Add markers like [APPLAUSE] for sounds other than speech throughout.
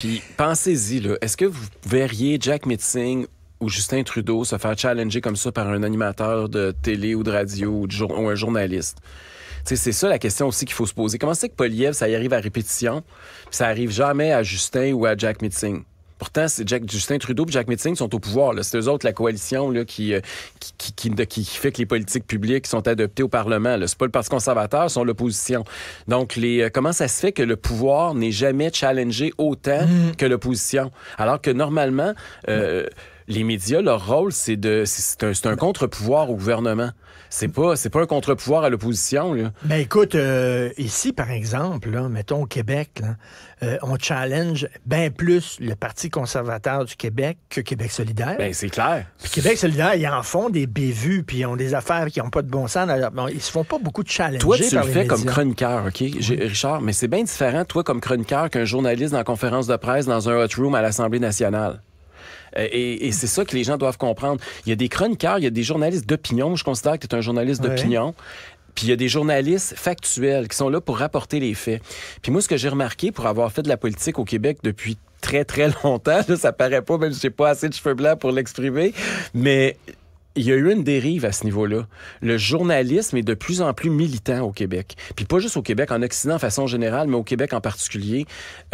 Puis pensez-y, est-ce que vous verriez Jack Mitzing ou Justin Trudeau se faire challenger comme ça par un animateur de télé ou de radio ou, un journaliste? C'est ça la question aussi qu'il faut se poser. Comment c'est que Poliev, ça y arrive à répétition, ça arrive jamais à Justin ou à Jack Mitzing? Pourtant, c'est Jack, Justin Trudeau et Jack Metzing sont au pouvoir. C'est eux autres, la coalition qui, euh, qui, fait que les politiques publiques sont adoptées au Parlement. Ce n'est pas le Parti conservateur, c'est l'opposition. Donc, les, euh, comment ça se fait que le pouvoir n'est jamais challengé autant mm. que l'opposition? Alors que normalement... Euh, les médias, leur rôle, c'est de, c'est un, un contre-pouvoir au gouvernement. C'est pas, c'est pas un contre-pouvoir à l'opposition. Ben écoute, euh, ici par exemple, mettons au Québec, euh, on challenge bien plus le Parti conservateur du Québec que Québec solidaire. Ben c'est clair. Puis Québec solidaire, ils en font des bévues, puis ils ont des affaires qui n'ont pas de bon sens. ils se font pas beaucoup de challenges. Toi, tu le fais comme chroniqueur, ok, Richard, mais c'est bien différent, toi comme chroniqueur, qu'un journaliste dans la conférence de presse dans un hot room à l'Assemblée nationale. Euh, et, c'est ça que les gens doivent comprendre. Il y a des chroniqueurs, il y a des journalistes d'opinion. Je considère que tu es un journaliste d'opinion. Puis il y a des journalistes factuels qui sont là pour rapporter les faits. Puis moi, ce que j'ai remarqué pour avoir fait de la politique au Québec depuis très, très [LAUGHS] longtemps. ça paraît pas, même si j'ai pas assez de cheveux blancs pour l'exprimer. Mais il y a eu une dérive à ce niveau-là. Le journalisme est de plus en plus militant au Québec. Puis pas juste au Québec, en Occident de façon générale, mais au Québec en particulier.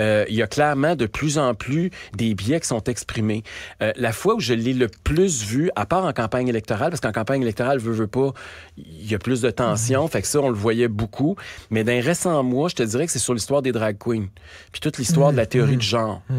Euh, il y a clairement de plus en plus des biais qui sont exprimés. Euh, la fois où je l'ai le plus vu, à part en campagne électorale, parce qu'en campagne électorale, veut, veut pas, il y a plus de tension, fait que ça, on le voyait beaucoup. Mais d'un récent mois, je te dirais que c'est sur l'histoire des drag queens, puis toute l'histoire de la mm. théorie mm. de genre. Mm.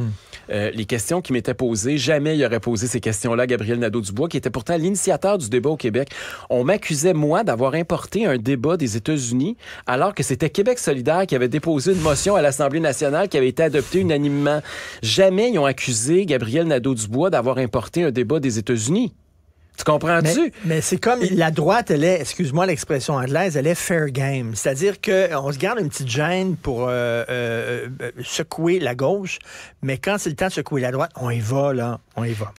Euh, les questions qui m'étaient posées, jamais il aurait posé ces questions-là Gabriel Nadeau-Dubois, qui était pourtant l'initiateur du débat au Québec. On m'accusait, moi, d'avoir importé un débat des États-Unis, alors que c'était Québec solidaire qui avait déposé une motion à l'Assemblée nationale qui avait été adoptée unanimement. Jamais ils ont accusé Gabriel Nadeau-Dubois d'avoir importé un débat des États-Unis. Tu comprends-tu? Mais, c'est comme la droite, elle est, excuse-moi l'expression anglaise, elle est fair game. C'est-à-dire qu'on euh, se garde une petite gêne pour euh, euh, secouer la gauche, mais quand c'est le temps de secouer la droite, on y va, là. On y va.